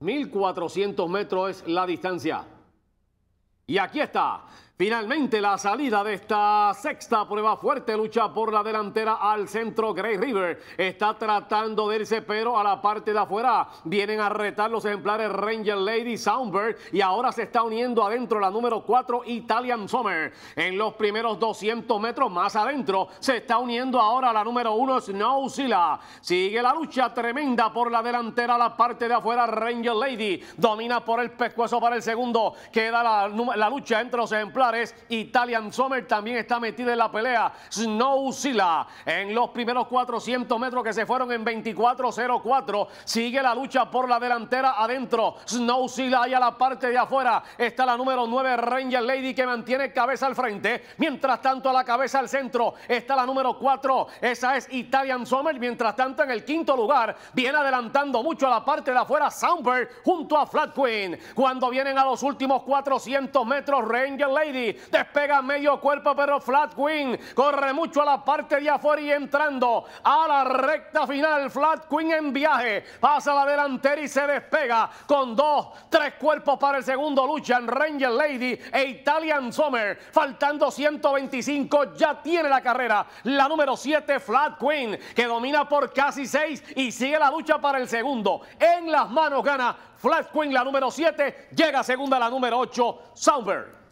1400 metros es la distancia. Y aquí está Finalmente la salida de esta sexta prueba fuerte lucha por la delantera al centro Grey River. Está tratando de irse pero a la parte de afuera. Vienen a retar los ejemplares Ranger Lady Soundbird y ahora se está uniendo adentro la número 4 Italian Summer. En los primeros 200 metros más adentro se está uniendo ahora la número 1 Snowzilla. Sigue la lucha tremenda por la delantera a la parte de afuera Ranger Lady. Domina por el pescuezo para el segundo. Queda la, la lucha entre los ejemplares es Italian Sommer también está metida en la pelea. Snow en los primeros 400 metros que se fueron en 24.04. Sigue la lucha por la delantera adentro. Snow y ahí a la parte de afuera. Está la número 9 Ranger Lady que mantiene cabeza al frente. Mientras tanto a la cabeza al centro está la número 4. Esa es Italian Sommer. Mientras tanto en el quinto lugar viene adelantando mucho a la parte de afuera Soundberg junto a Flat Queen. Cuando vienen a los últimos 400 metros Ranger Lady Despega medio cuerpo, pero Flat Queen corre mucho a la parte de afuera y entrando a la recta final. Flat Queen en viaje. Pasa la delantera y se despega con dos, tres cuerpos para el segundo. Luchan Ranger Lady e Italian Summer Faltando 125, ya tiene la carrera. La número 7, Flat Queen, que domina por casi 6 y sigue la lucha para el segundo. En las manos gana Flat Queen, la número 7. Llega segunda la número 8, Summer